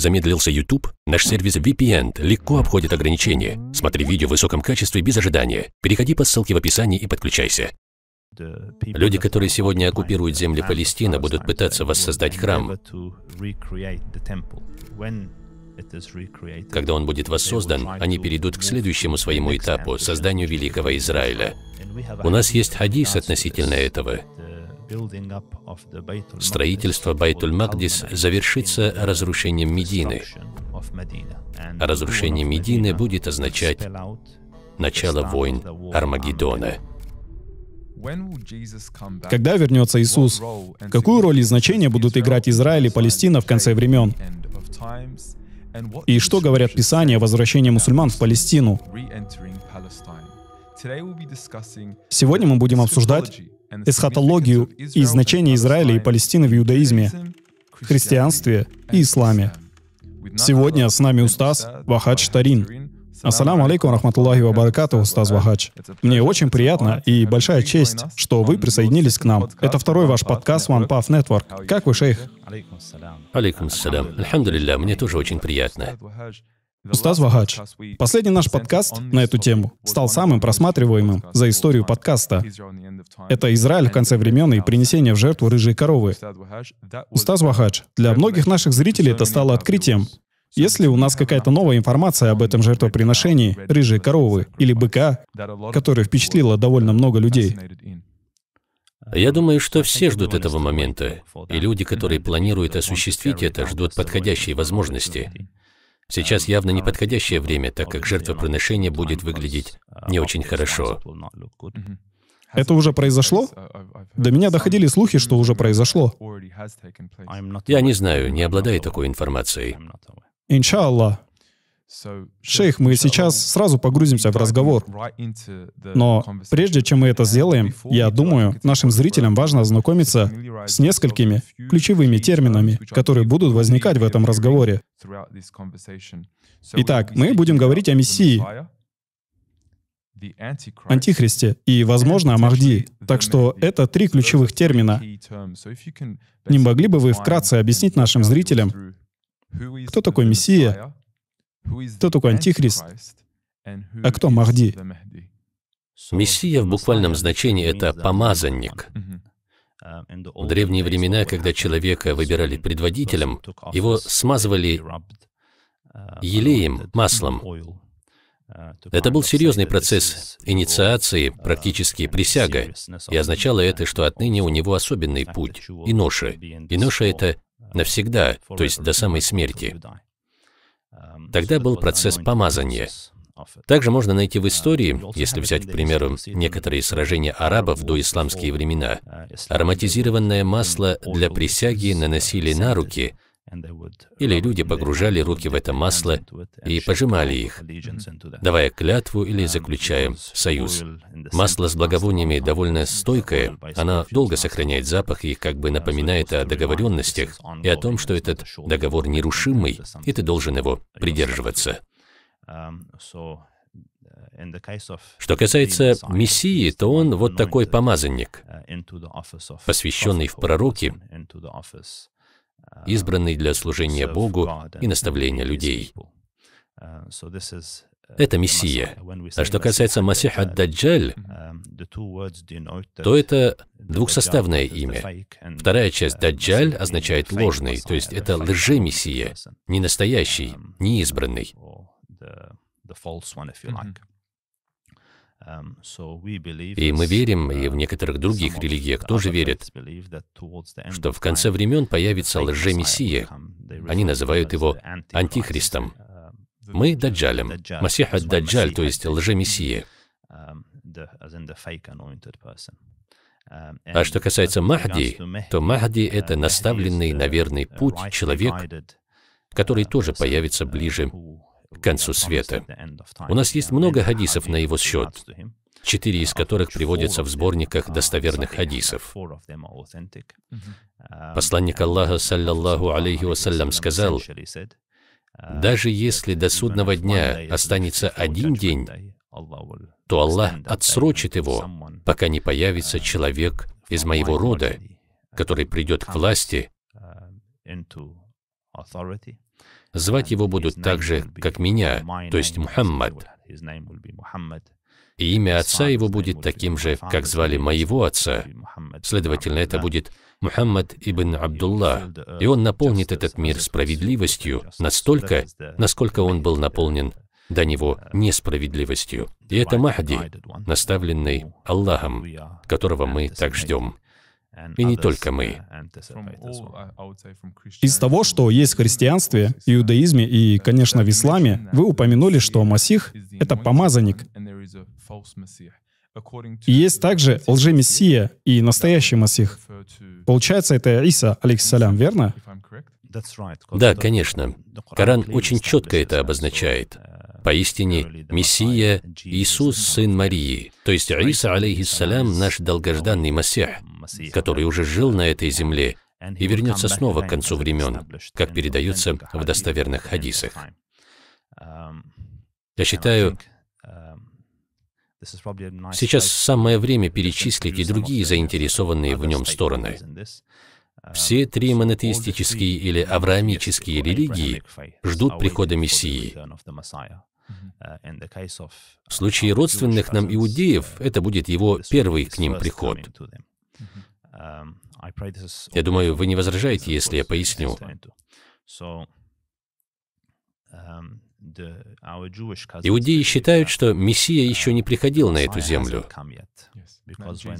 Замедлился YouTube? Наш сервис VPN легко обходит ограничения. Смотри видео в высоком качестве без ожидания. Переходи по ссылке в описании и подключайся. Люди, которые сегодня оккупируют земли Палестины, будут пытаться воссоздать храм. Когда он будет воссоздан, они перейдут к следующему своему этапу – созданию Великого Израиля. У нас есть хадис относительно этого. Строительство Байтуль-Магдис завершится разрушением Медины. А разрушение Медины будет означать начало войн Армагеддона. Когда вернется Иисус? Какую роль и значение будут играть Израиль и Палестина в конце времен? И что говорят Писания о возвращении мусульман в Палестину? Сегодня мы будем обсуждать эсхатологию и значение Израиля и Палестины в иудаизме, христианстве и исламе. Сегодня с нами устаз Вахач Тарин. Ассаламу алейкум рахматуллахи ва баракату, устаз Вахач. Мне очень приятно и большая честь, что вы присоединились к нам. Это второй ваш подкаст One Path Network. Как вы, шейх? Алейкум салям. Алейкум салям. мне тоже очень приятно. Устаз Вагач. Последний наш подкаст на эту тему стал самым просматриваемым за историю подкаста. Это Израиль в конце времен и принесение в жертву рыжей коровы. Устаз Вагач. Для многих наших зрителей это стало открытием. Если у нас какая-то новая информация об этом жертвоприношении рыжей коровы или быка, которая впечатлила довольно много людей, я думаю, что все ждут этого момента, и люди, которые планируют осуществить это, ждут подходящей возможности. Сейчас явно неподходящее время, так как жертвоприношение будет выглядеть не очень хорошо. Это уже произошло? До меня доходили слухи, что уже произошло. Я не знаю, не обладаю такой информацией. Иншаллах. Шейх, мы сейчас сразу погрузимся в разговор. Но прежде чем мы это сделаем, я думаю, нашим зрителям важно ознакомиться с несколькими ключевыми терминами, которые будут возникать в этом разговоре. Итак, мы будем говорить о Мессии, Антихристе и, возможно, о Махди. Так что это три ключевых термина. Не могли бы вы вкратце объяснить нашим зрителям, кто такой Мессия, кто такой Антихрист? А кто Махди? Мессия в буквальном значении — это помазанник. Э, в древние времена, когда человека выбирали предводителем, его смазывали э, елеем, маслом. Э, это был серьезный процесс инициации, uh, практически присяга, и означало это, что отныне у него особенный путь, и ноша. И ноша — это uh, навсегда, то есть до самой смерти. Тогда был процесс помазания. Также можно найти в истории, если взять, к примеру, некоторые сражения арабов до исламские времена, ароматизированное масло для присяги наносили на руки – или люди погружали руки в это масло и пожимали их, давая клятву или заключая союз. Масло с благовониями довольно стойкое, оно долго сохраняет запах и как бы напоминает о договоренностях и о том, что этот договор нерушимый, и ты должен его придерживаться. Um, uh, что касается Мессии, то он вот такой помазанник, uh, посвященный в пророки, избранный для служения Богу и наставления людей. Uh, uh, это Мессия. А что касается Масиха uh, Даджаль, um, то это двухсоставное имя. Вторая часть Даджаль означает ложный, то есть это лже-мессия, не настоящий, um, не избранный. Mm -hmm. Um, и мы верим, и uh, в некоторых других религиях тоже верят, что в конце времен появится лже-мессия. Они называют его антихристом. Uh, мы — даджалем, масиха даджаль, то есть лже-мессия. Um, um, а что касается Махди, то Махди — uh, это наставленный на верный путь человек, который тоже появится ближе к концу света. У нас есть много хадисов на его счет, четыре из которых приводятся в сборниках достоверных хадисов. Посланник Аллаха, саллаллаху алейхи вассалям, сказал, «Даже если до судного дня останется один день, то Аллах отсрочит его, пока не появится человек из моего рода, который придет к власти Звать его будут так же, как меня, то есть Мухаммад. И имя отца его будет таким же, как звали моего отца. Следовательно, это будет Мухаммад ибн Абдулла. И он наполнит этот мир справедливостью настолько, насколько он был наполнен до него несправедливостью. И это Махди, наставленный Аллахом, которого мы так ждем. И не только мы. Uh, Из того, что есть в христианстве, uh, иудаизме и, конечно, в исламе, вы упомянули, что Масих — это помазанник. И есть также лжемессия и настоящий Масих. Получается, это Иса, алейхиссалям, верно? Да, конечно. Коран очень четко это обозначает. Uh, Поистине, Мессия – Иисус, сын Марии, то есть Иса, алейхиссалям, наш долгожданный Масех, который уже жил на этой земле и вернется снова к концу времен, как передается в достоверных хадисах. Я считаю, сейчас самое время перечислить и другие заинтересованные в нем стороны. Все три монотеистические или авраамические религии ждут прихода Мессии. Э, В случае родственных нам иудеев, э, это будет его первый к ним приход. Эм, я думаю, вы не возражаете, если я поясню. Эм, Иудеи считают, что Мессия э, еще не приходил на эту землю.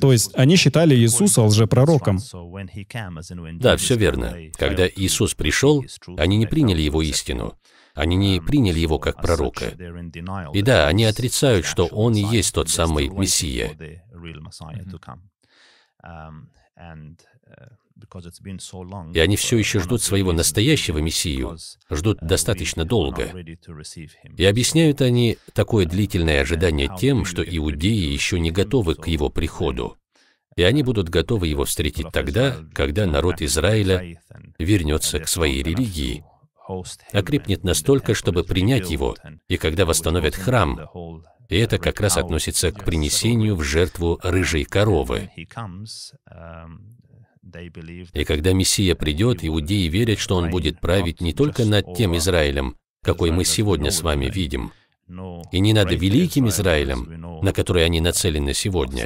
То есть они считали Иисуса лжепророком. Да, все верно. Когда Иисус пришел, они не приняли его истину. Они не um, приняли его как пророка. И да, они отрицают, что он и есть тот самый Мессия. Um, uh, и они все еще ждут своего настоящего Мессию, ждут uh, достаточно долго. И объясняют они такое uh, длительное ожидание тем, что иудеи еще не готовы к его приходу. И они будут готовы его встретить тогда, когда народ Израиля вернется к своей религии, окрепнет настолько, чтобы принять его, и когда восстановят храм, и это как раз относится к принесению в жертву рыжей коровы. И когда Мессия придет, иудеи верят, что он будет править не только над тем Израилем, какой мы сегодня с вами видим, и не над великим Израилем, ну, на который они нацелены сегодня.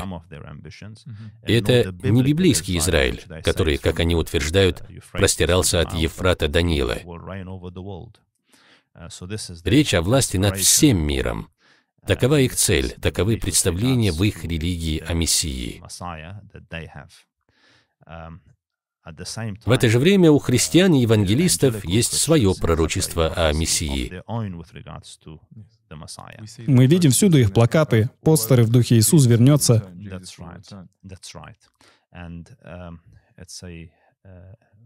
это не библейский Израиль, который, как они утверждают, uh, простирался от uh, Ефрата до Нила. Uh, Речь о власти над всем миром. Такова их цель, таковы представления в их религии о Мессии. Um, в это же время у христиан и евангелистов есть свое пророчество о Мессии. Мы видим всюду их плакаты, постеры в духе «Иисус вернется».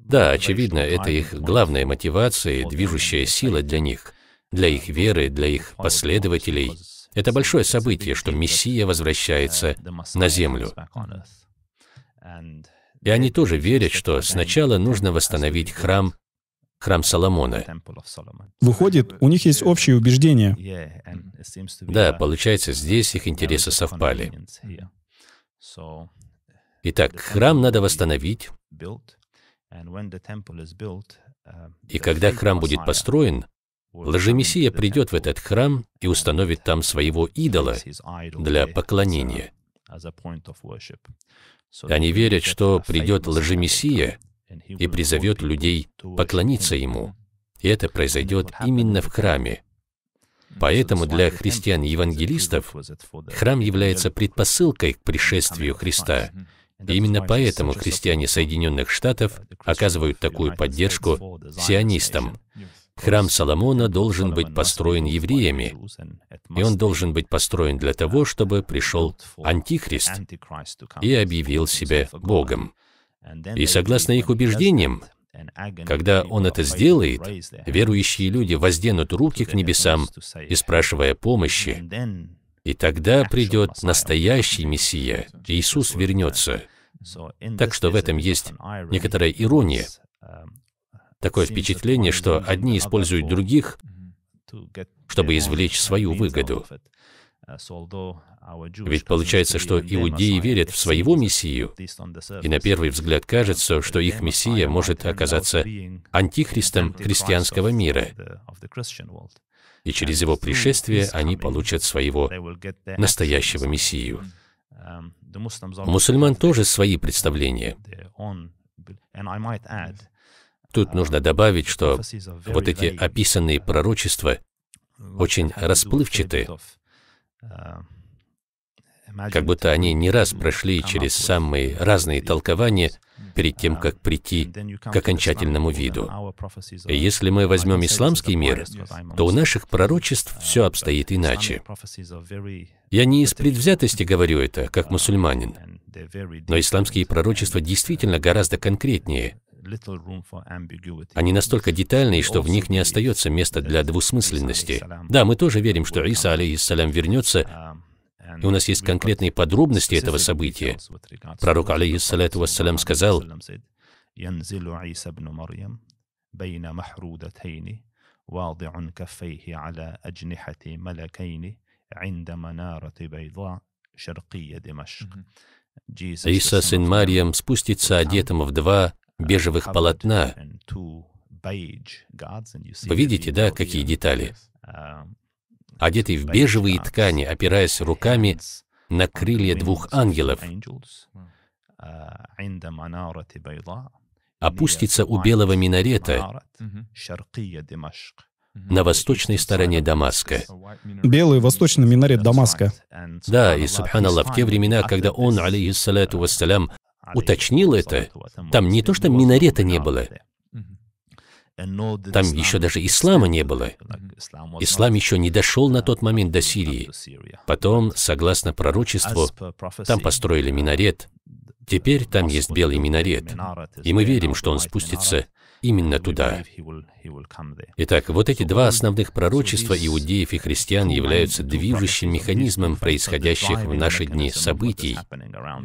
Да, очевидно, это их главная мотивация, движущая сила для них, для их веры, для их последователей. Это большое событие, что Мессия uh, возвращается на землю. И они тоже верят, что сначала нужно восстановить храм храм Соломона. Выходит, у них есть общие убеждения. Да, получается, здесь их интересы совпали. Итак, храм надо восстановить. Um, и когда храм будет построен, Лжемессия придет в этот храм и установит там своего идола для поклонения. Они верят, что придет лжемессия, и призовет людей поклониться Ему. И это произойдет именно в храме. Поэтому для христиан-евангелистов храм является предпосылкой к пришествию Христа. И именно поэтому христиане Соединенных Штатов оказывают такую поддержку сионистам. Храм Соломона должен быть построен евреями, и он должен быть построен для того, чтобы пришел Антихрист и объявил себя Богом. И согласно их убеждениям, когда он это сделает, верующие люди возденут руки к небесам и спрашивая помощи, и тогда придет настоящий Мессия, Иисус вернется. Так что в этом есть некоторая ирония. Um, Такое впечатление, что одни используют других, чтобы извлечь uh, свою выгоду. Ведь получается, что иудеи верят в своего Мессию, и на первый взгляд кажется, что их Мессия может оказаться антихристом христианского мира, и через его пришествие они получат своего настоящего Мессию. У мусульман тоже свои представления. Тут нужно добавить, что вот эти описанные пророчества очень расплывчаты, как будто они не раз прошли через самые разные толкования перед тем, как прийти к окончательному виду. И если мы возьмем исламский мир, то у наших пророчеств все обстоит иначе. Я не из предвзятости говорю это, как мусульманин, но исламские пророчества действительно гораздо конкретнее. Они настолько детальные, что в них не остается места для двусмысленности. Да, мы тоже верим, что Иса, алейхиссалям, вернется, и у нас есть конкретные подробности этого события. Пророк, алейхиссалату вассалям, сказал, واضع كفيه على أجنحة ملكين عند منارة بيضاء شرقية دمشق. Иса сын Марьям спустится одетым в два бежевых полотна. Вы видите, да, какие детали? Um, одетый в бежевые ткани, опираясь руками на крылья двух ангелов, uh, опустится у белого минарета на восточной стороне Дамаска. Белый восточный минарет Дамаска. Да, и, субханаллах, в те времена, когда он, алейхиссалату вассалям, uh, уточнил это, там не то что минарета не было, там еще даже ислама не было. Ислам еще не дошел на тот момент до Сирии. Потом, согласно пророчеству, там построили минарет. Теперь там есть белый минарет, и мы верим, что он спустится именно туда. Итак, вот эти два основных пророчества иудеев и христиан являются движущим механизмом происходящих в наши дни событий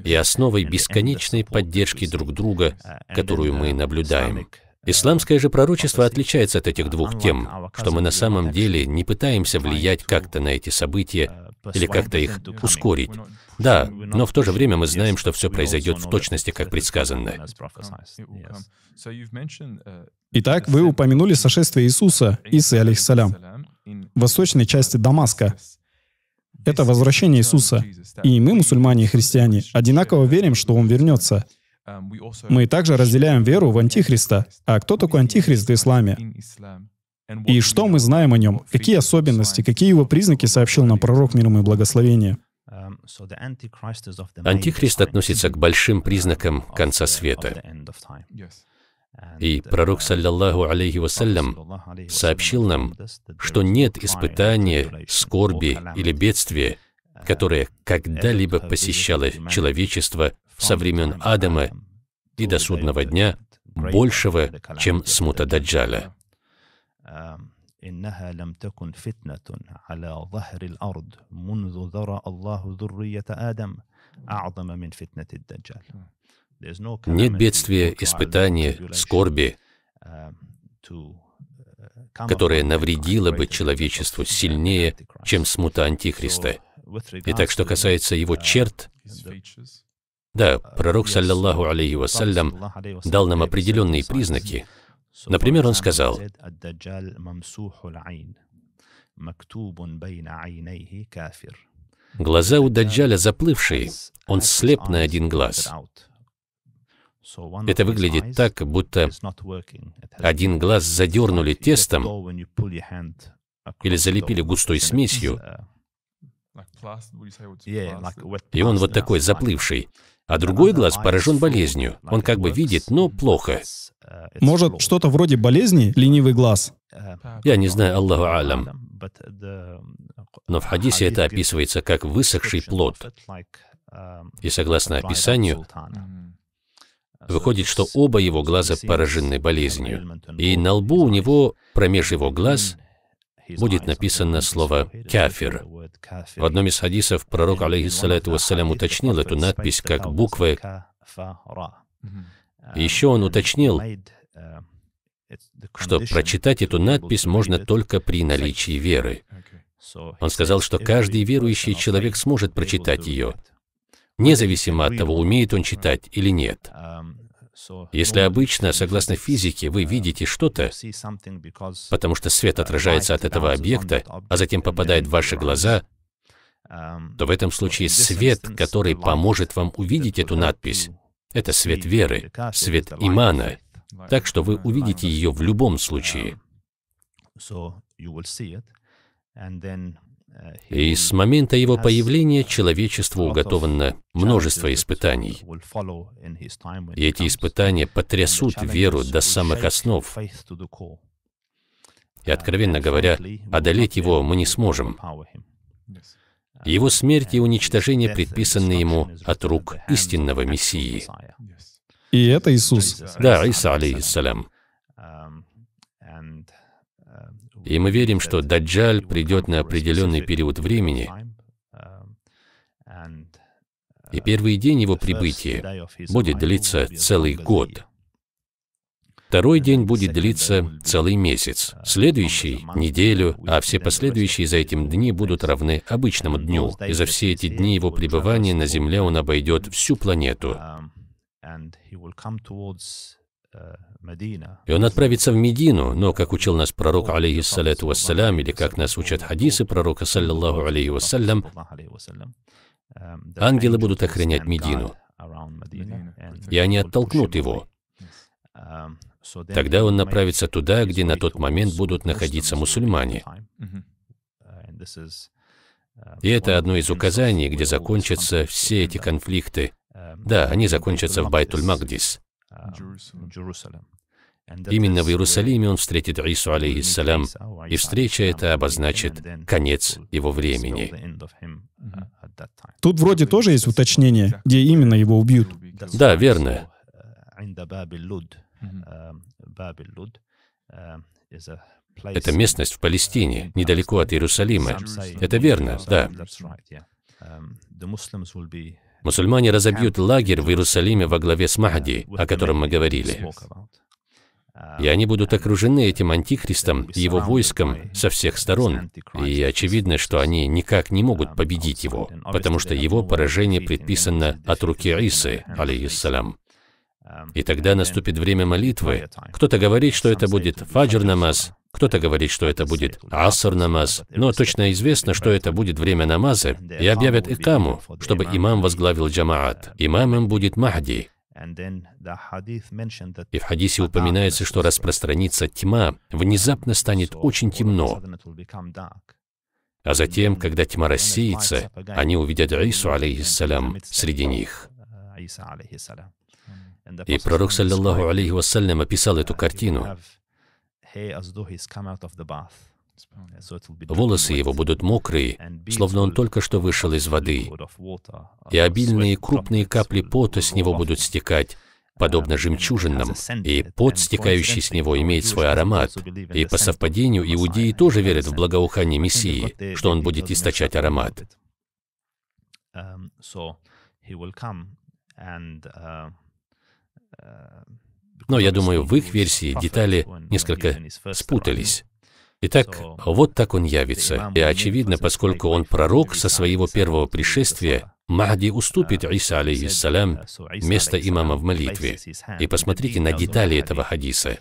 и основой бесконечной поддержки друг друга, uh, которую мы наблюдаем. Исламское же пророчество отличается от этих двух тем, что мы на самом деле не пытаемся влиять как-то на эти события или как-то их ускорить. Да, но в то же время мы знаем, что все произойдет в точности, как предсказано. Итак, вы упомянули сошествие Иисуса, Исы, алейхиссалям, в восточной части Дамаска. Это возвращение Иисуса. И мы, мусульмане и христиане, одинаково верим, что Он вернется — мы также разделяем веру в Антихриста. А кто такой Антихрист в исламе? И что мы знаем о нем? Какие особенности, какие его признаки сообщил нам пророк миром и благословения? Антихрист относится к большим признакам конца света. И пророк, саллиллаху алейхи вассалям, сообщил нам, что нет испытания, скорби или бедствия, которое когда-либо посещало человечество со времен Адама и до судного дня большего, чем смута Даджаля. إنها لم تكن فتنة على ظهر الأرض منذ ذرى الله ذرية آدم أعظم من فتنة الدجال. Нет бедствия, испытания, скорби, эм, э, которое навредило бы человечеству сильнее, чем смута Антихриста. Итак, что касается его uh, черт, да, uh, пророк, саллиллаху алейхи вассалям, дал нам определенные признаки. Например, он сказал, Глаза у Даджаля заплывшие, он слеп на один глаз. Это выглядит так, будто один глаз задернули тестом или залепили густой смесью, uh, а И он вот такой заплывший. А другой глаз поражен болезнью. Он как бы видит, но плохо. Э, Может, что-то вроде болезни, ленивый глаз? Э, Я не знаю, Аллаху Алям. Но в хадисе это описывается как высохший плод. Um, И согласно описанию, uh, выходит, что оба его глаза поражены болезнью. И на лбу у него, промеж его глаз, mm будет написано слово «кафир». В одном из хадисов пророк, алейхиссалату вассалям, уточнил эту надпись как буквы еще он уточнил, что прочитать эту надпись можно только при наличии веры. Он сказал, что каждый верующий человек сможет прочитать ее, независимо от того, умеет он читать или нет. Если обычно, согласно физике, вы видите что-то, потому что свет отражается от этого объекта, а затем попадает в ваши глаза, то в этом случае свет, который поможет вам увидеть эту надпись, это свет веры, свет имана, так что вы увидите ее в любом случае. И с момента его появления человечеству уготовано множество испытаний. И эти испытания потрясут веру до самых основ. И, откровенно говоря, одолеть его мы не сможем. Его смерть и уничтожение предписаны ему от рук истинного Мессии. И это Иисус. Да, Иса, алейхиссалям. И мы верим, что Даджаль придет на определенный период времени, и первый день его прибытия будет длиться целый год. Второй день будет длиться целый месяц, следующий — неделю, а все последующие за этим дни будут равны обычному дню, и за все эти дни его пребывания на Земле он обойдет всю планету. И он отправится в Медину, но, как учил нас пророк, алейхиссалату вассалям, или как нас учат хадисы пророка, саллиллаху алейхи вассалям, эм, ангелы будут охранять Медину, и они оттолкнут его. Ehm, Тогда он направится туда, где на тот момент будут находиться мусульмане. Э, э, и это одно из указаний, где закончатся все эти конфликты. Эм, да, они закончатся в Байтуль-Магдис. Именно в Иерусалиме он встретит Ису, алейхиссалям, и встреча эта обозначит конец его времени. Uh, Тут вроде тоже есть уточнение, где именно его убьют. Да, верно. Uh, um, um, Это местность в Палестине, недалеко от Иерусалима. Это верно, да. Мусульмане разобьют лагерь в Иерусалиме во главе с Махди, о котором мы говорили. И они будут окружены этим антихристом и его войском со всех сторон. И очевидно, что они никак не могут победить его, потому что его поражение предписано от руки Исы, алейхиссалям. И тогда наступит время молитвы. Кто-то говорит, что это будет фаджр намаз, кто-то говорит, что это будет Аср намаз, но точно известно, что это будет время намаза, и объявят икаму, чтобы имам возглавил джамаат. Имамом будет Махди. И в хадисе упоминается, что распространится тьма, внезапно станет очень темно. А затем, когда тьма рассеется, они увидят Аису, алейхиссалям, среди них. И пророк, саллиллаху алейхи вассалям, описал эту картину. Волосы его будут мокрые, словно он только что вышел из воды, и обильные крупные капли пота с него будут стекать, подобно жемчужинам, и пот, стекающий с него, имеет свой аромат. И по совпадению иудеи тоже верят в благоухание Мессии, что он будет источать аромат. Но я думаю, в их версии детали несколько спутались. Итак, вот так он явится. И очевидно, поскольку он пророк со своего первого пришествия, Махди уступит Иса, алейхиссалям, место имама в молитве. И посмотрите на детали этого хадиса.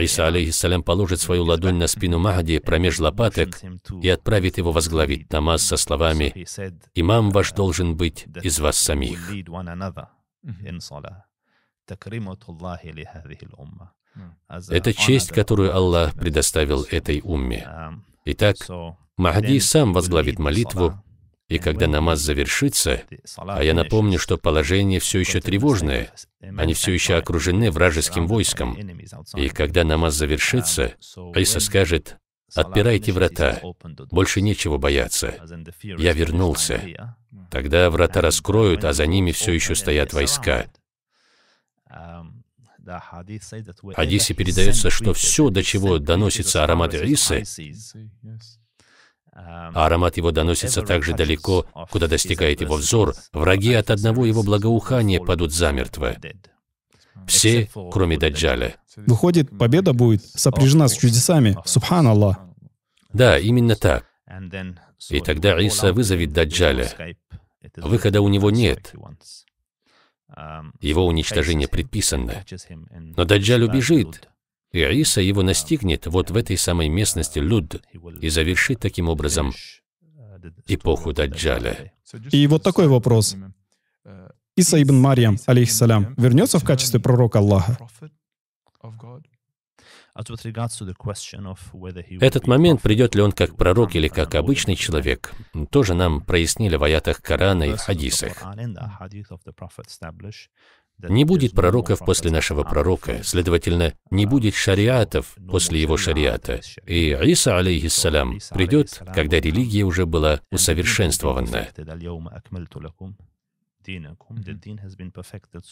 Иса, алейхиссалям, положит свою ладонь на спину Махди промеж лопаток и отправит его возглавить намаз со словами «Имам ваш должен быть из вас самих». Это честь, которую Аллах предоставил этой умме. Um, Итак, Махди сам возглавит молитву, а и когда намаз um, завершится, а я напомню, что положение все еще тревожное, они все еще окружены вражеским войском, и когда намаз завершится, Иса скажет, «Отпирайте врата, больше нечего бояться, я вернулся». Тогда врата раскроют, а за ними все еще стоят войска. В хадисе передается, что все, до чего доносится аромат рисы, а аромат его доносится так же далеко, куда достигает его взор, враги от одного его благоухания падут замертво. Все, кроме Даджаля. Выходит, победа будет сопряжена с чудесами. Субханаллах. Да, именно так. И тогда Иса вызовет Даджаля. Выхода у него нет. Его уничтожение предписано. Но Даджаль убежит, и Аиса его настигнет вот в этой самой uh, местности Люд и завершит таким образом uh, эпоху Даджаля. И вот такой вопрос. Uh, Иса ибн Марьям, алейхиссалям, вернется в качестве пророка Аллаха? Этот момент, придет ли он как пророк или как обычный человек, тоже нам прояснили в аятах Корана и в хадисах. Не будет пророков после нашего пророка, следовательно, не uh, будет шариатов после его шариата. И Иса, алейхиссалям, придет, когда религия уже была усовершенствована.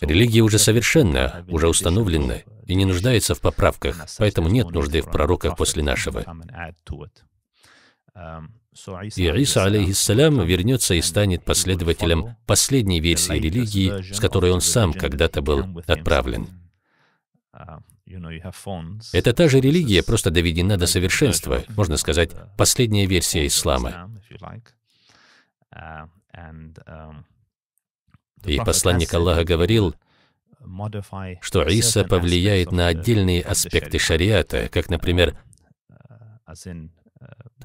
Религия уже совершенна, уже установлена и не нуждается в поправках, поэтому нет нужды в пророках после нашего. Эм, и Иса, алейхиссалям, вернется и станет последователем последней версии религии, с которой он сам когда-то был отправлен. Эм, Это та же религия, просто доведена до совершенства, можно сказать, последняя версия ислама. И посланник Аллаха говорил, что Иса повлияет на отдельные аспекты шариата, как, uh, например, uh, uh,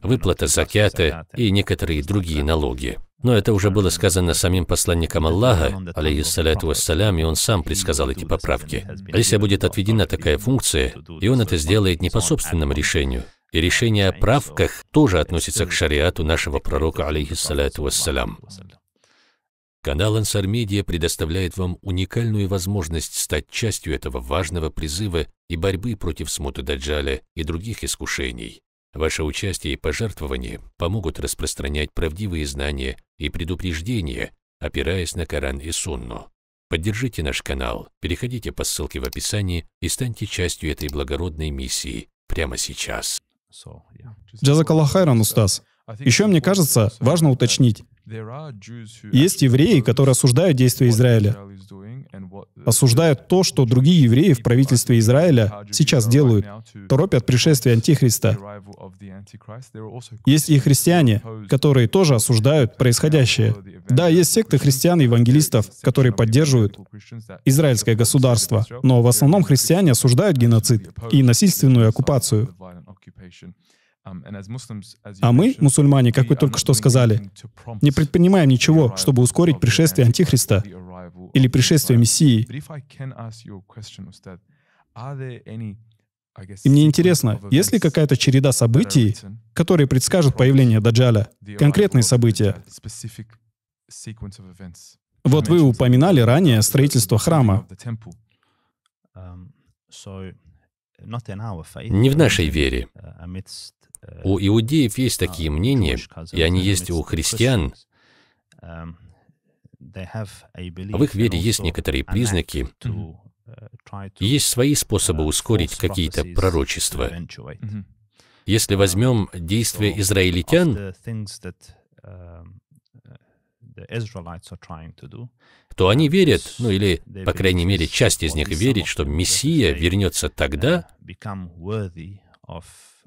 выплата закята и некоторые другие налоги. Но это уже было сказано самим посланником Аллаха, алейхиссалату вассалям, и он сам предсказал эти поправки. А если будет отведена такая функция, и он это сделает не по собственному решению, и решение о правках тоже относится к шариату нашего пророка, алейхиссалату вассалям. Канал Ансар Медиа предоставляет вам уникальную возможность стать частью этого важного призыва и борьбы против смуты Даджаля и других искушений. Ваше участие и пожертвования помогут распространять правдивые знания и предупреждения, опираясь на Коран и Сунну. Поддержите наш канал, переходите по ссылке в описании и станьте частью этой благородной миссии прямо сейчас. Джазакаллах хайран, Устас. Еще, мне кажется, важно уточнить, есть евреи, которые осуждают действия Израиля, осуждают то, что другие евреи в правительстве Израиля сейчас делают, торопят пришествие Антихриста. Есть и христиане, которые тоже осуждают происходящее. Да, есть секты христиан и евангелистов, которые поддерживают израильское государство, но в основном христиане осуждают геноцид и насильственную оккупацию. Um, а мы, мусульмане, как вы только что сказали, не предпринимаем ничего, чтобы ускорить пришествие Антихриста или пришествие Мессии. И мне интересно, есть ли какая-то череда событий, которые предскажут появление Даджаля? Конкретные события. Вот вы упоминали ранее строительство храма. Um, не в нашей вере. Uh, у иудеев есть а, такие мнения, и они есть у христиан. Um, В их вере есть некоторые признаки, uh, есть свои способы uh, ускорить какие-то пророчества. Если um, возьмем действия израильтян, um, uh, то они верят, ну или, по крайней мере, часть из них верит, что Мессия вернется тогда,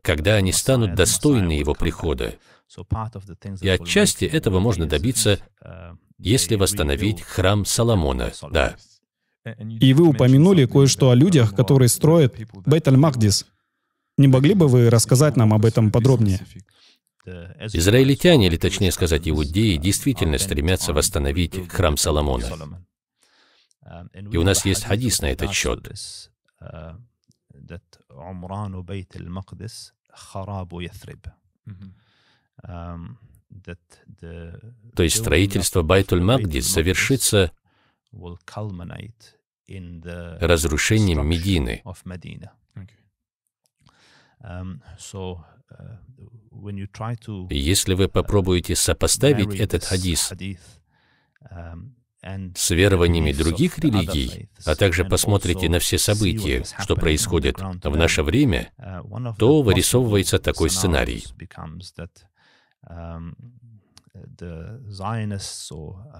когда они станут достойны Его прихода. И отчасти этого можно добиться, если восстановить храм Соломона, да. И вы упомянули кое-что о людях, которые строят бет аль махдис Не могли бы вы рассказать нам об этом подробнее? Израильтяне, или точнее сказать, иудеи, действительно стремятся восстановить храм Соломона. И у нас есть хадис на этот счет. عمران بيت المقدس خراب يثرب то есть строительство Байтуль-Магдис совершится разрушением Медины. Um, uh, Если вы попробуете сопоставить этот хадис um, с верованиями других религий, а также посмотрите на все события, что происходит в наше время, uh, то вырисовывается такой сценарий. Um, uh,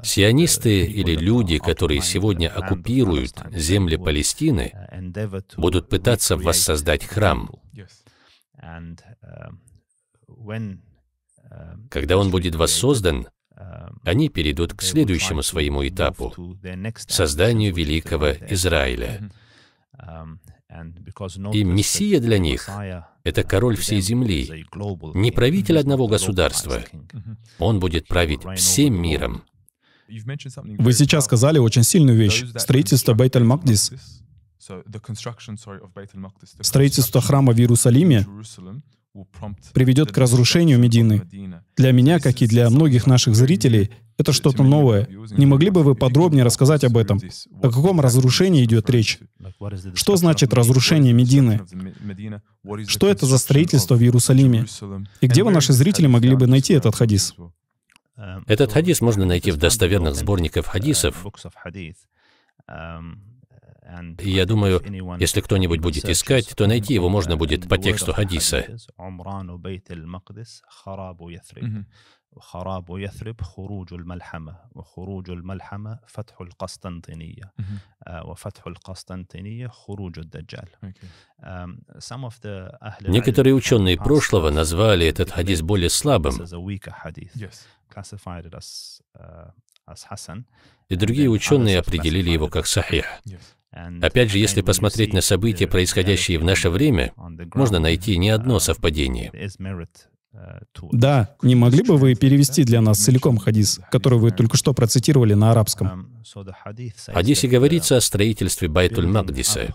Сионисты или люди, которые сегодня оккупируют земли Палестины, uh, будут пытаться воссоздать храм. Um, Когда он будет воссоздан, они перейдут к следующему своему этапу — созданию великого Израиля. И Мессия для них — это король всей земли, не правитель одного государства. Он будет править всем миром. Вы сейчас сказали очень сильную вещь — строительство бейт бейтель макдис Строительство храма в Иерусалиме приведет к разрушению Медины. Для меня, как и для многих наших зрителей, это что-то новое. Не могли бы вы подробнее рассказать об этом? О каком разрушении идет речь? Что значит разрушение Медины? Что это за строительство в Иерусалиме? И где вы, наши зрители, могли бы найти этот хадис? Этот хадис можно найти в достоверных сборниках хадисов. И я думаю, если кто-нибудь будет искать, то найти его можно будет по тексту хадиса. Э, эм, Некоторые ученые прошлого назвали этот хадис более слабым и другие ученые определили его как сахих. Опять же, если посмотреть на события, происходящие в наше время, можно найти не одно uh, совпадение. Uh, да, не могли бы вы перевести для нас целиком хадис, который вы только что процитировали на арабском? В um, хадисе uh, говорится о строительстве Байтуль-Магдиса.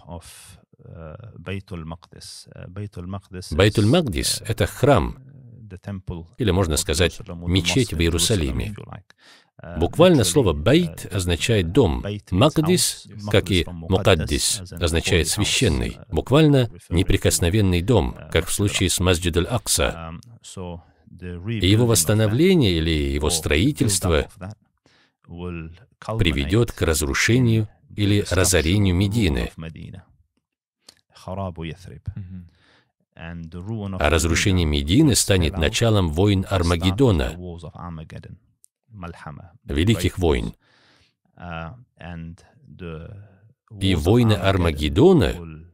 Байтуль-Магдис — это храм, или можно сказать, мечеть в Иерусалиме. Буквально слово «байт» означает «дом». «Макадис», как и «мукаддис», означает «священный», буквально «неприкосновенный дом», как в случае с Масджид аль-Акса. И его восстановление или его строительство приведет к разрушению или разорению Медины. А разрушение Медины станет началом войн Армагеддона, Великих войн. И войны Армагеддона uh,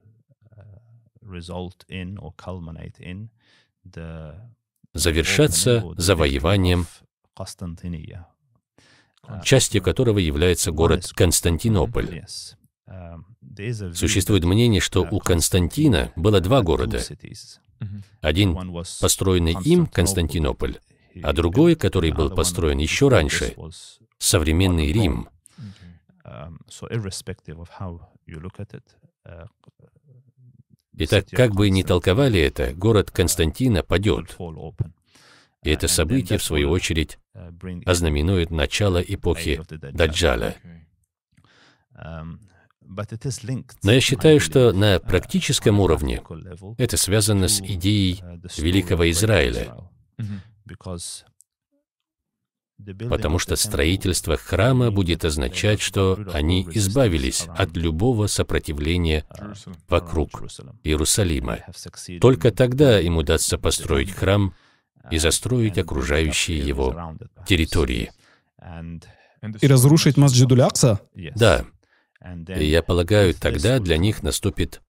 завершатся завоеванием uh, частью которого является город Константинополь. Um, Существует мнение, что uh, у Константина было два города. Один построенный им, Константинополь, а другой, который был построен еще раньше, современный Рим. Итак, как бы ни толковали это, город Константина падет. И это событие, в свою очередь, ознаменует начало эпохи Даджаля. Но я считаю, что на практическом уровне это связано с идеей Великого Израиля, потому что строительство храма будет означать, что они избавились от любого uh, сопротивления uh, вокруг Иерусалима. Только тогда им удастся построить храм uh, и застроить окружающие его территории. И разрушить Масджидуль Да. И я полагаю, тогда для них наступит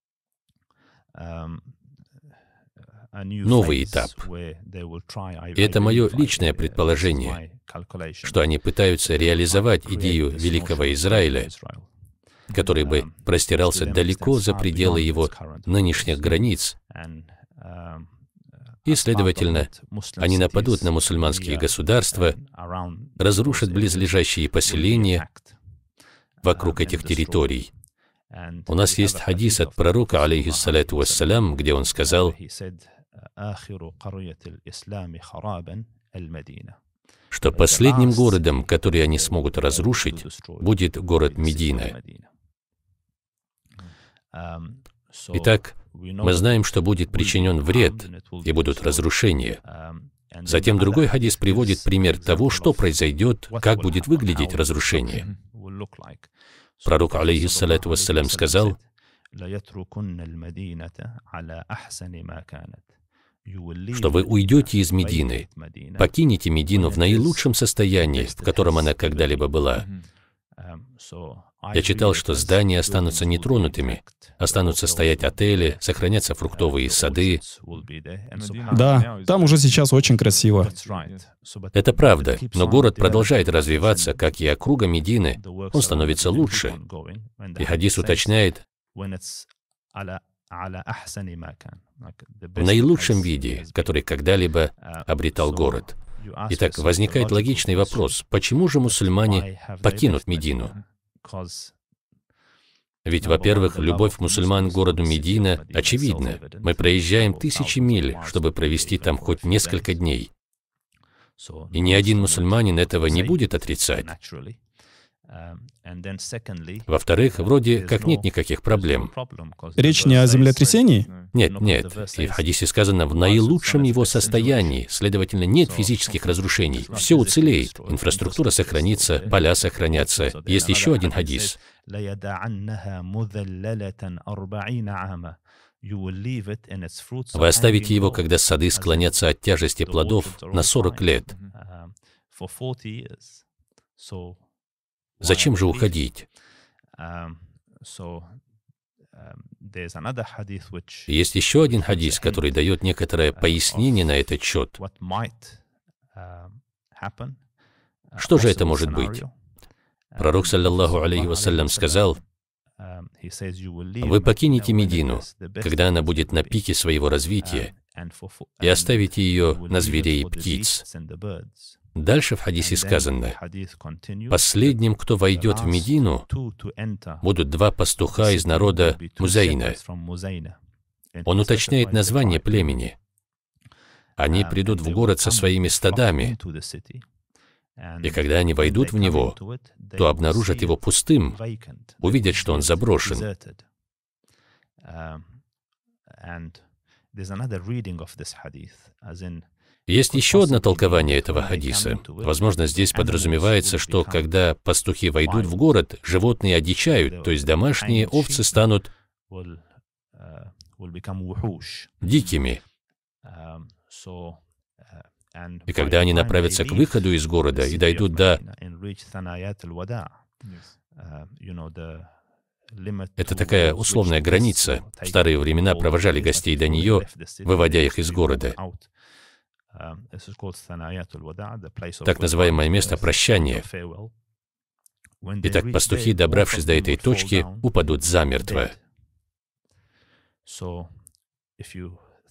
um, новый этап. это мое личное предположение, что они пытаются реализовать идею Великого Израиля, который бы um, простирался далеко за пределы его нынешних границ, и, um, uh, следовательно, они нападут на мусульманские uh, государства, разрушат близлежащие поселения вокруг um, этих территорий. У нас есть хадис от пророка, алейхиссалату вассалям, где он сказал, что последним городом, который они смогут разрушить, будет город Медина. Um, Итак, мы знаем, что будет причинен вред и будут разрушения. Um, Затем другой хадис приводит пример того, что произойдет, как будет выглядеть разрушение. Пророк, алейхиссалату вассалям, сказал, что вы уйдете из Медины, покинете Медину в наилучшем состоянии, в котором она когда-либо была. Эм, Я читал, что здания останутся нетронутыми, останутся стоять отели, сохранятся фруктовые сады. Да, там уже сейчас очень mm, красиво. Это правда, но город продолжает развиваться, как и округа Медины, он становится лучше. И хадис уточняет, в наилучшем виде, который когда-либо uh, обретал город. Итак, возникает логичный вопрос, почему же мусульмане покинут Медину? Ведь, во-первых, любовь мусульман к городу Медина очевидна. Мы проезжаем тысячи миль, чтобы провести там хоть несколько дней. И ни один мусульманин этого не будет отрицать. Эм, Во-вторых, uh, вроде как нет никаких проблем. Речь не о землетрясении? Uh, нет, нет. И в хадисе сказано «в наилучшем его состоянии», следовательно, нет uh, физических разрушений. Все уцелеет, инфраструктура сохранится, поля сохранятся. Есть еще один хадис. Вы оставите его, когда сады склонятся от тяжести плодов на 40 лет. Зачем же уходить? Эм, эм, Есть еще один хадис, который дает некоторое uh, пояснение на этот счет. Эм, э, Что же это может быть? Пророк, саллиллаху алейхи вассалям, сказал, «Вы покинете Медину, когда она будет на пике своего развития, и оставите ее на зверей и птиц. Дальше в хадисе сказано, «Последним, кто войдет в Медину, будут два пастуха из народа Музаина». Он уточняет название племени. Они придут в город со своими стадами, и когда они войдут в него, то обнаружат его пустым, увидят, что он заброшен. Есть еще одно толкование этого хадиса. Возможно, здесь подразумевается, что когда пастухи войдут в город, животные одичают, то есть домашние овцы станут дикими. И когда они направятся к выходу из города и дойдут до... Это такая условная граница. В старые времена провожали гостей до нее, выводя их из города. Э, так называемое место э, прощания. Итак, пастухи, добравшись до этой точки, упадут замертво.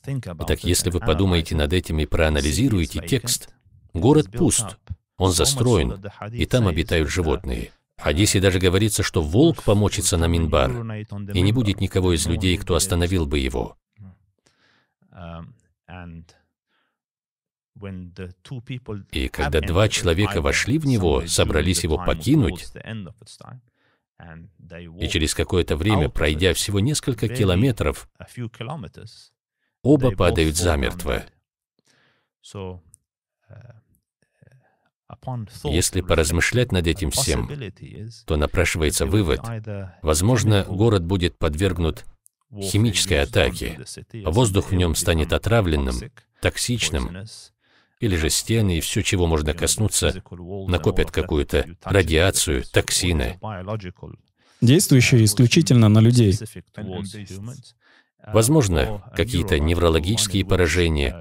Итак, если вы uh, подумаете над этим и проанализируете текст, город пуст, он застроен, и там обитают животные. В uh, хадисе даже говорится, что волк помочится на Минбар, и не будет никого из людей, кто остановил бы его. И когда два человека вошли в него, собрались его покинуть, и через какое-то время, пройдя всего несколько километров, оба падают замертво. Uh, Если поразмышлять над этим всем, то напрашивается вывод, возможно, город будет подвергнут химической атаке, воздух в нем станет отравленным, токсичным, или же стены и все, чего можно коснуться, накопят какую-то радиацию, токсины, действующие исключительно на людей. Возможно, какие-то неврологические поражения,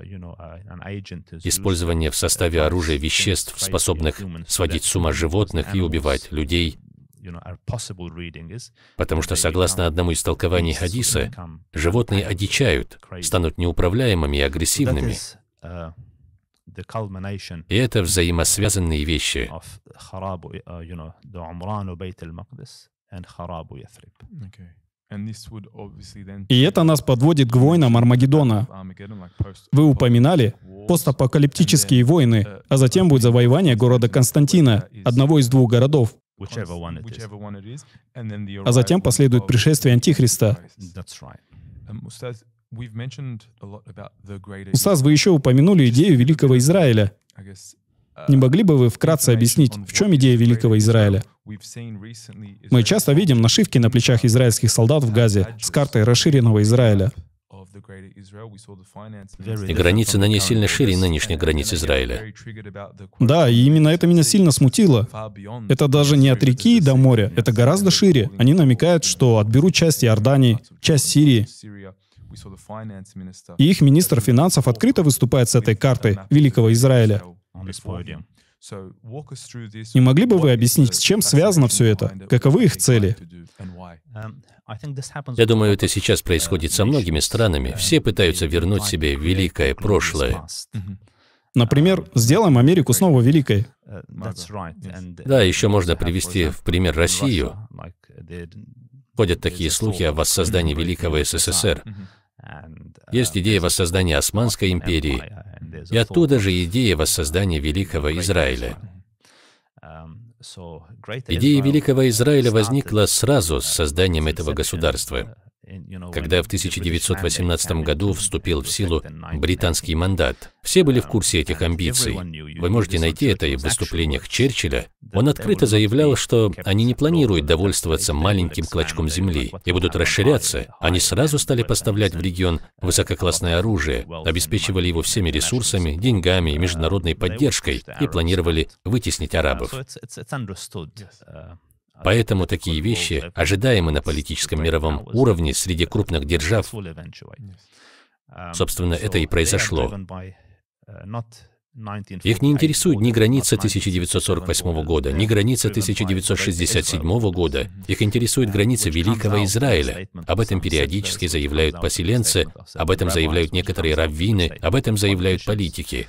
использование в составе оружия веществ, способных сводить с ума животных и убивать людей. Потому что, согласно одному из толкований хадиса, животные одичают, станут неуправляемыми и агрессивными. И это взаимосвязанные вещи. Uh, И это нас подводит к войнам Армагеддона. Вы упоминали постапокалиптические войны, uh, а затем будет завоевание города Константина, одного из двух городов. А затем последует пришествие Антихриста. Саз, вы еще упомянули идею Великого Израиля. Uh, не могли бы вы вкратце объяснить, в чем идея Великого Израиля? Мы часто видим нашивки на плечах израильских солдат в Газе с картой расширенного Израиля. И границы на ней сильно шире нынешних границ Израиля. Да, и именно это меня сильно смутило. Это даже не от реки до моря, это гораздо шире. Они намекают, что отберут часть Иордании, часть Сирии. И их министр финансов открыто выступает с этой картой Великого Израиля. E Не могли бы вы объяснить, с чем связано все это? Каковы их цели? Эм, Я думаю, это сейчас э, происходит со многими странами. Все пытаются вернуть себе великое прошлое. Например, эм, сделаем Америку снова великой. Э, да, э, еще можно привести в пример Россию. Ходят такие слухи о воссоздании великого СССР. Uh, Есть идея воссоздания Османской империи, и оттуда же идея воссоздания Великого Израиля. Um, идея Великого Израиля возникла сразу с созданием этого государства. Когда в 1918 году вступил в силу британский мандат, все были в курсе uh, этих амбиций. Вы можете найти это и в выступлениях Черчилля. Он открыто заявлял, что они не планируют довольствоваться маленьким клочком земли и будут расширяться. Они сразу стали поставлять в регион uh, высококлассное оружие, обеспечивали его всеми ресурсами, деньгами и uh, международной поддержкой и планировали вытеснить арабов. Поэтому такие вещи ожидаемы на политическом мировом уровне среди крупных держав. Собственно, это и произошло. Их не интересуют ни граница 1948 года, ни граница 1967 года. Их интересует граница Великого Израиля. Об этом периодически заявляют поселенцы, об этом заявляют некоторые раввины, об этом заявляют политики.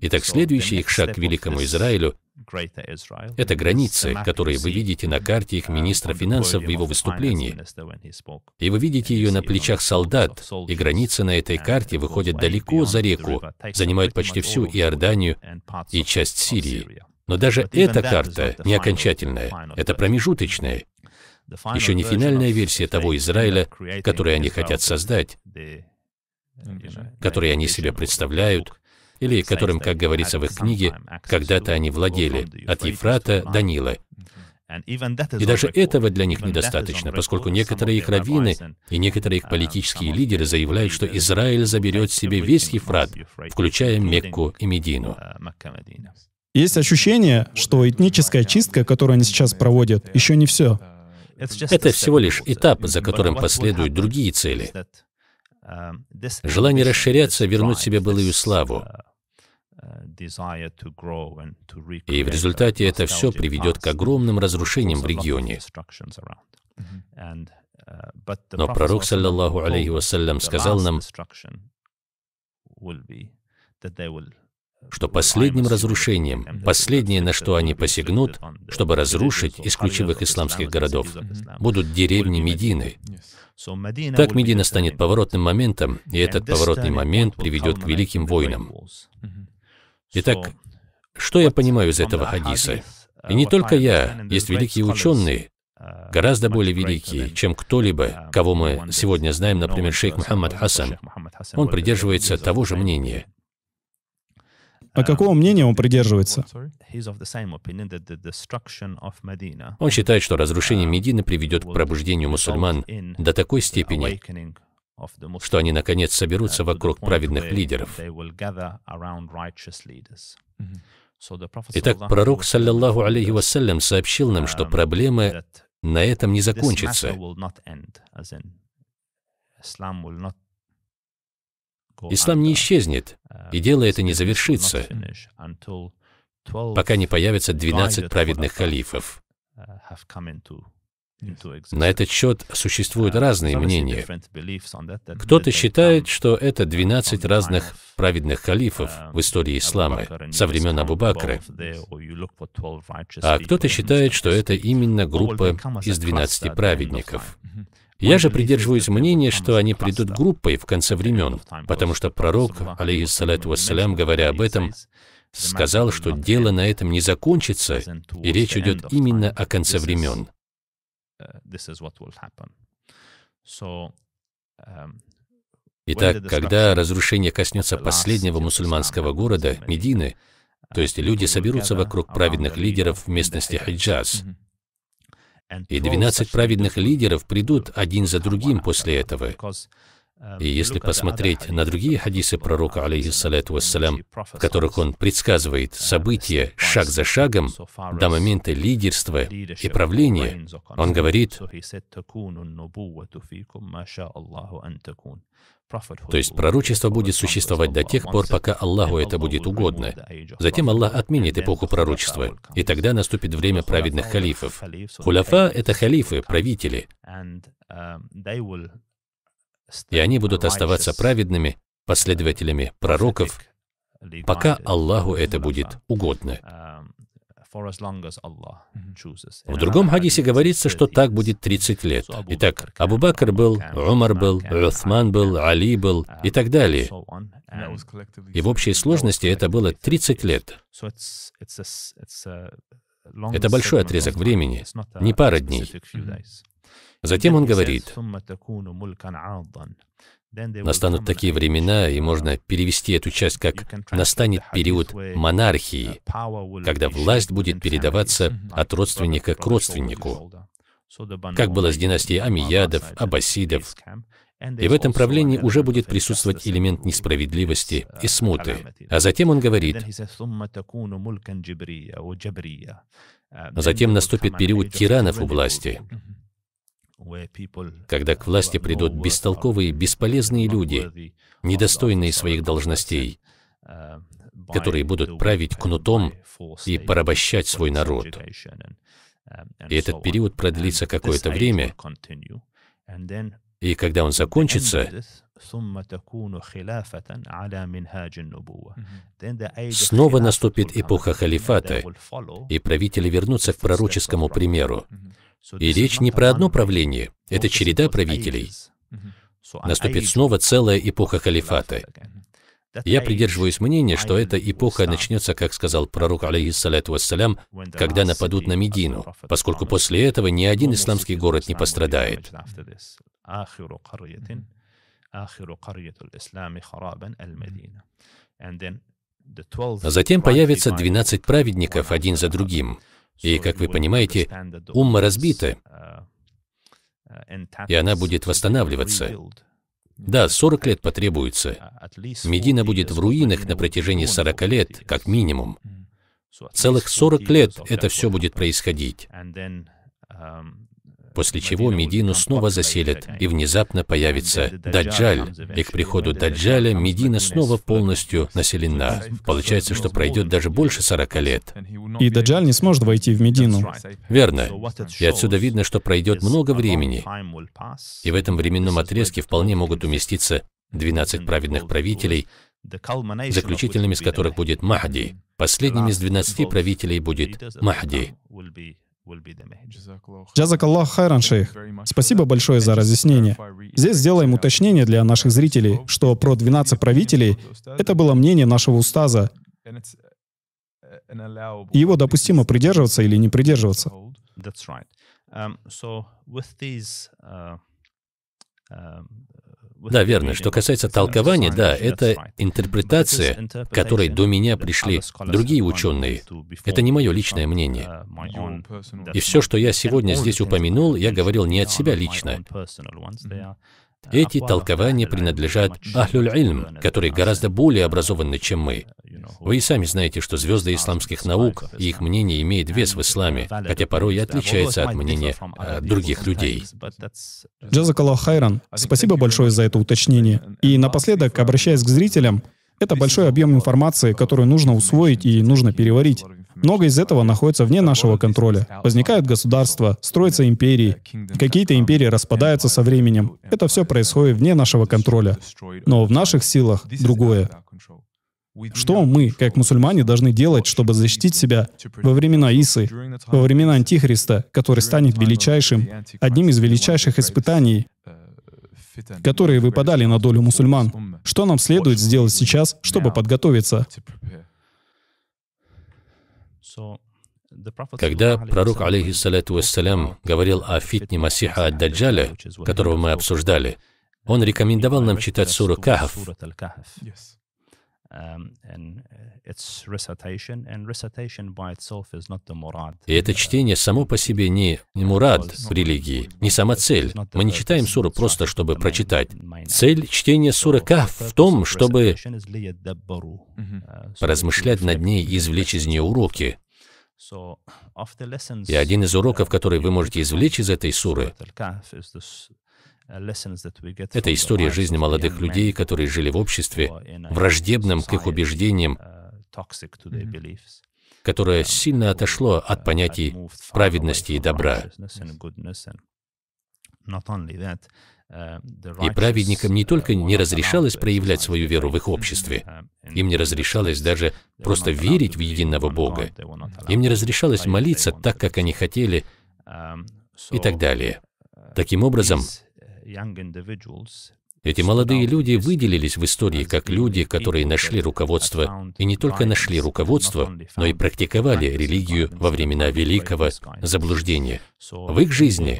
Итак, следующий их шаг к великому Израилю — это границы, которые вы видите на карте их министра финансов в его выступлении. И вы видите ее на плечах солдат, и границы на этой карте выходят далеко за реку, занимают почти всю Иорданию и часть Сирии. Но даже эта карта не окончательная, это промежуточная, еще не финальная версия того Израиля, который они хотят создать, который они себе представляют, или которым, как говорится в их книге, когда-то они владели, от Ефрата до Нила. И даже этого для них недостаточно, поскольку некоторые их раввины и некоторые их политические лидеры заявляют, что Израиль заберет себе весь Ефрат, включая Мекку и Медину. Есть ощущение, что этническая чистка, которую они сейчас проводят, еще не все. Это всего лишь этап, за которым последуют другие цели. Желание расширяться, вернуть себе былую славу. Э, и в результате это все приведет к огромным разрушениям в регионе. Э, Но пророк, саллаллаху алейхи вассалям, сказал нам, э, что последним разрушением, последнее, на что они посягнут, чтобы разрушить из ключевых исламских городов, будут деревни Медины. Так Медина станет поворотным моментом, и этот поворотный момент приведет к великим войнам. Итак, что я понимаю из этого хадиса? И uh, не только я, есть великие ученые, uh, гораздо более великие, чем кто-либо, uh, кого мы сегодня знаем, например, шейх Мухаммад Хасан. Он придерживается того же мнения. А какого мнения он придерживается? Он считает, что разрушение Медины приведет к пробуждению мусульман до такой степени, что они, наконец, соберутся uh, вокруг праведных лидеров. Итак, пророк, саллиллаху алейхи вассалям, сообщил нам, что um, проблемы на этом не закончатся. Ислам не исчезнет, uh, и дело это не завершится, пока не появятся 12 праведных халифов. Uh, на этот счет существуют uh, разные мнения. Кто-то считает, что это 12 разных праведных халифов в uh, истории ислама со времен Абу Бакра, а кто-то считает, что это именно группа из 12 праведников. Mm-hmm. Я же придерживаюсь мнения, что они придут группой в конце времен, потому что пророк, алейхиссалату вассалям, говоря об этом, сказал, что дело на этом не закончится, и речь идет именно о конце времен. Uh, this is what will happen. So, um, Итак, когда разрушение коснется последнего мусульманского города, Медины, то uh, есть люди соберутся вокруг праведных лидеров в местности Хаджаз, mm-hmm. и 12 праведных лидеров придут один за другим после этого, и если посмотреть на другие хадисы пророка, алейхиссалату вассалям, в которых он предсказывает события шаг за шагом до момента лидерства и правления, он говорит, то есть пророчество будет существовать до тех пор, пока Аллаху это будет угодно. Затем Аллах отменит эпоху пророчества, и тогда наступит время праведных халифов. Хуляфа — это халифы, правители и они будут оставаться праведными последователями пророков, пока Аллаху это будет угодно. Um, в другом хадисе говорится, что так будет 30 лет. Итак, Абу Бакр был, Умар был, Уthman был, Али был um, и так далее. И в общей сложности это было 30 лет. Это большой отрезок времени, не пара дней. Затем он говорит, Настанут такие времена, и можно перевести эту часть как «настанет период монархии», uh, когда власть будет передаваться от родственника к родственнику, как было с династией Амиядов, Аббасидов. И в этом правлении уже будет присутствовать элемент несправедливости uh, и смуты. А затем он говорит, uh, затем наступит период тиранов у власти, mm-hmm когда к власти придут бестолковые, бесполезные люди, недостойные своих должностей, uh, которые будут править кнутом и порабощать свой народ. Um, и этот период продлится какое-то время, и когда он закончится, снова наступит эпоха халифата, и правители вернутся к пророческому примеру. И речь не про одно правление, это череда правителей. Наступит снова целая эпоха халифата. Я придерживаюсь мнения, что эта эпоха начнется, как сказал пророк, алейхиссалату вассалям, когда нападут на Медину, поскольку после этого ни один исламский город не пострадает. А затем появятся 12 праведников один за другим. И, как вы понимаете, умма разбита, и она будет восстанавливаться. Да, 40 лет потребуется. Медина будет в руинах на протяжении 40 лет, как минимум. Целых 40 лет это все будет происходить после чего Медину снова заселят, и внезапно появится Даджаль, и к приходу Даджаля Медина снова полностью населена. Получается, что пройдет даже больше 40 лет. И Даджаль не сможет войти в Медину. Верно. И отсюда видно, что пройдет много времени, и в этом временном отрезке вполне могут уместиться 12 праведных правителей, заключительным из которых будет Махди. Последним из 12 правителей будет Махди. Джазак Аллах хайран, шейх. Спасибо большое за разъяснение. Здесь сделаем уточнение для наших зрителей, что про 12 правителей — это было мнение нашего устаза, и uh, его допустимо придерживаться или не придерживаться. Да, верно. Что касается толкования, да, это интерпретация, к которой до меня пришли другие ученые. Это не мое личное мнение. И все, что я сегодня здесь упомянул, я говорил не от себя лично. Эти толкования принадлежат Ахлюль Ильм, который гораздо более образованный, чем мы. Вы и сами знаете, что звезды исламских наук и их мнение имеет вес в исламе, хотя порой и отличается от мнения э, других людей. Джазакаллах Хайран, спасибо большое за это уточнение. И напоследок, обращаясь к зрителям, это большой объем информации, которую нужно усвоить и нужно переварить. Много из этого находится вне нашего контроля. Возникают государства, строятся империи. Какие-то империи распадаются со временем. Это все происходит вне нашего контроля. Но в наших силах другое. Что мы, как мусульмане, должны делать, чтобы защитить себя во времена Исы, во времена Антихриста, который станет величайшим, одним из величайших испытаний, которые выпадали на долю мусульман? Что нам следует сделать сейчас, чтобы подготовиться? Когда пророк, алейхиссалату вассалям, говорил о фитне Масиха Ад-Даджаля, которого мы обсуждали, он рекомендовал нам читать суру Кахф. Um, uh, и это uh, чтение само по себе не мурад в религии, не сама цель. Мы не читаем суру просто, чтобы прочитать. Цель чтения суры Кахф в том, чтобы uh, поразмышлять над ней и извлечь из нее уроки. И один из уроков, uh, который вы можете извлечь из этой суры, uh, это история жизни молодых людей, которые жили в обществе, враждебном к их убеждениям, uh, которое um, сильно отошло от понятий праведности и добра. И праведникам не только не разрешалось проявлять свою веру в их обществе, им не разрешалось даже просто верить в единого Бога, им не разрешалось молиться так, как они хотели, и так далее. Таким образом, эти молодые люди выделились в истории как люди, которые нашли руководство, и не только нашли руководство, но и практиковали религию во времена великого заблуждения. В их жизни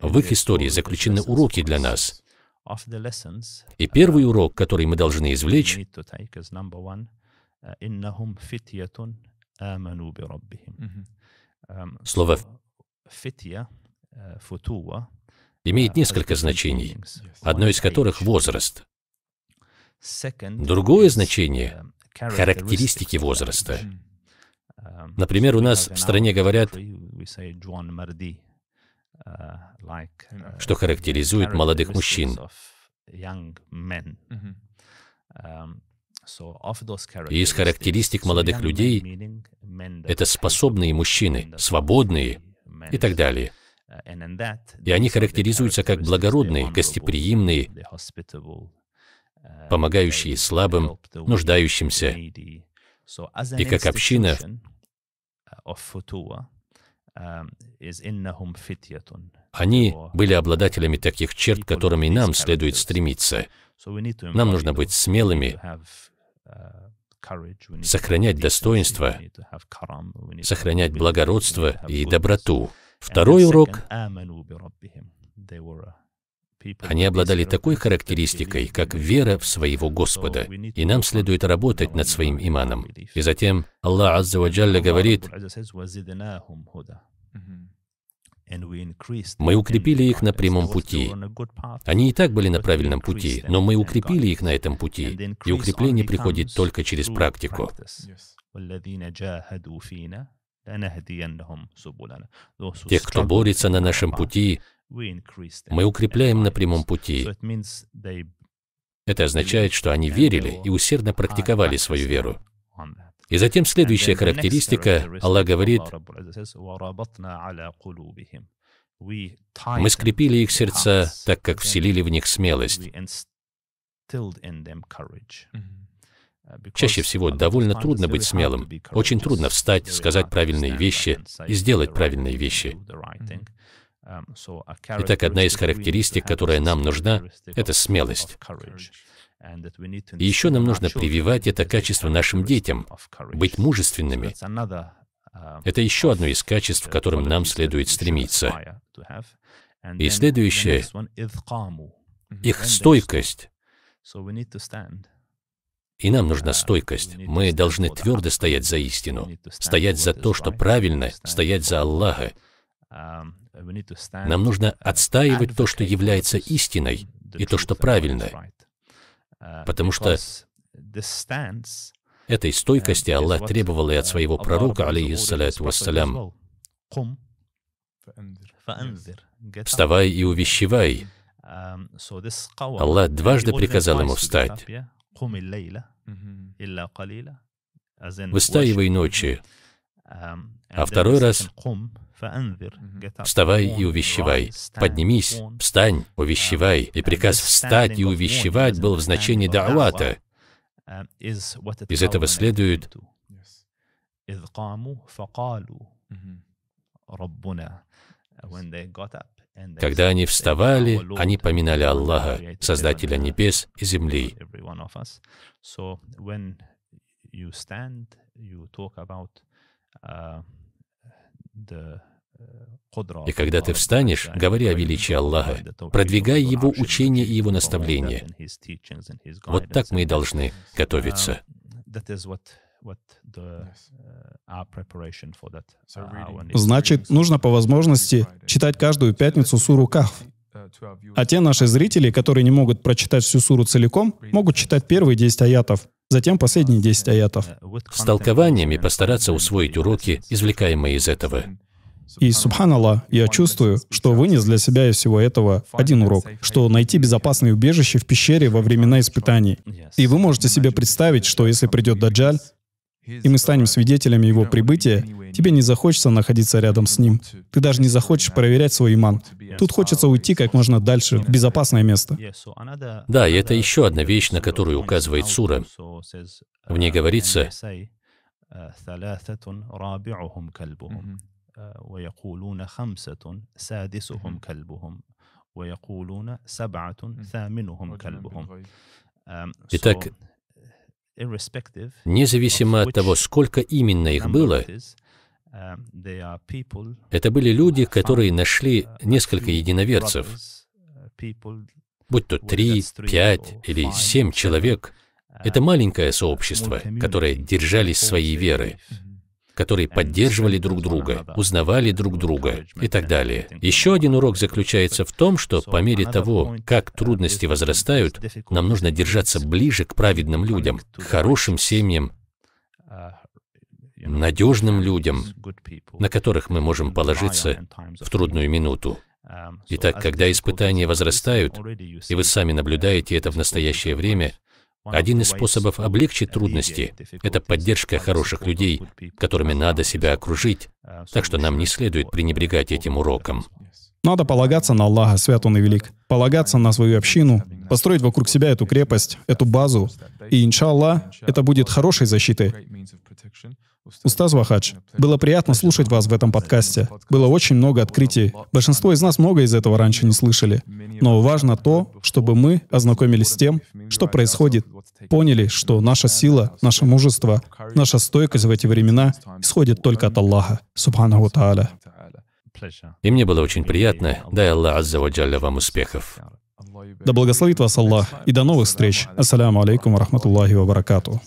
а в их истории заключены уроки для нас. И первый урок, который мы должны извлечь, слово "фития" имеет несколько значений, одно из которых — возраст. Другое значение — характеристики возраста. Например, у нас в стране говорят Э, э, что характеризует молодых мужчин. И эм, из характеристик молодых людей это способные мужчины, свободные и так далее. Э, и они характеризуются как благородные, гостеприимные, помогающие слабым, нуждающимся. И как община Эм, Они были обладателями таких черт, которыми нам следует стремиться. Нам нужно быть смелыми, э, сохранять достоинство, сохранять благородство и доброту. Второй урок они обладали такой характеристикой, как вера в своего Господа, и нам следует работать над своим иманом. И затем Аллах Азza ва Джалля говорит, мы укрепили их на прямом пути. Они и так были на правильном пути, но мы укрепили их на этом пути, и укрепление приходит только через практику. Те, кто борется на нашем пути, мы укрепляем на прямом пути. Это означает, что они верили и усердно практиковали свою веру. И затем следующая характеристика, Аллах говорит, «Мы скрепили их сердца, так как вселили в них смелость». Uh, Чаще всего довольно трудно быть смелым. Очень трудно встать, сказать правильные вещи и сделать правильные вещи. Эм, Итак, одна из характеристик, которая нам нужна, это смелость. И еще нам нужно прививать это качество нашим детям, быть мужественными. Эм, это еще одно из качеств, к которым нам следует стремиться. И следующее — их mm-hmm. стойкость. И нам нужна uh, стойкость. Мы должны твердо стоять за истину, стоять за то, что правильно, стоять за Аллаха, нам нужно отстаивать то, что является истиной, и то, что правильно. Э, Потому что этой стойкости um, Аллах требовал и от своего пророка, алейхиссаляту вассалям. «Вставай и увещевай». Um, Аллах дважды приказал ему встать. «Выстаивай ночи». А второй раз Вставай и увещевай, поднимись, встань, увещевай. И приказ встать и увещевать был в значении да'вата. Э, из этого следует когда они вставали, они поминали Аллаха, Создателя небес и земли. You stand, you talk about uh, the Э, и когда ты встанешь, говори о величии Аллаха, продвигай Его учение и Его наставление. Вот так мы и должны um, готовиться. Uh, uh, Значит, нужно по возможности читать каждую пятницу суру Кахф. Uh, а те наши зрители, которые не могут прочитать всю суру целиком, могут читать первые 10 аятов, затем последние 10 аятов. С толкованиями постараться усвоить уроки, извлекаемые из этого. И, субханаллах, я чувствую, что вынес для себя из всего этого один урок, что найти безопасное убежище в пещере во времена испытаний. И вы можете себе представить, что если придет Даджаль, и мы станем свидетелями его прибытия, тебе не захочется находиться рядом с ним. Ты даже не захочешь проверять свой иман. Тут хочется уйти как можно дальше, в безопасное место. Да, и это еще одна вещь, на которую указывает сура. В ней uh, говорится, ويقولون خمسة سادسهم كلبهم ويقولون سبعة ثامنهم كلبهم. Итак, независимо от того, сколько именно их было, um, это были люди, uh, которые нашли uh, несколько единоверцев, uh, будь то три, пять или семь человек, это маленькое сообщество, которое держались своей веры, которые поддерживали друг друга, узнавали друг друга и так далее. Еще один урок заключается в том, что по мере того, как uh, трудности возрастают, нам нужно держаться ближе к праведным людям, к хорошим семьям, uh, надежным людям, на которых мы можем положиться в трудную минуту. Um, Итак, когда испытания возрастают, и вы сами наблюдаете это в настоящее время, один из способов облегчить трудности – это поддержка хороших людей, которыми надо себя окружить, так что нам не следует пренебрегать этим уроком. Надо полагаться на Аллаха, свят Он и велик, полагаться на свою общину, построить вокруг себя эту крепость, эту базу, и, иншаллах, это будет хорошей защитой. Устаз Вахач, было приятно слушать вас в этом подкасте. Было очень много открытий. Большинство из нас много из этого раньше не слышали. Но важно то, чтобы мы ознакомились с тем, что происходит, поняли, что наша сила, наше мужество, наша стойкость в эти времена исходит только от Аллаха, Субханаху Тааля. И мне было очень приятно. Дай Аллах Азза вам успехов. Да благословит вас Аллах, и до новых встреч. Ассаламу алейкум ва рахматуллахи ва баракату.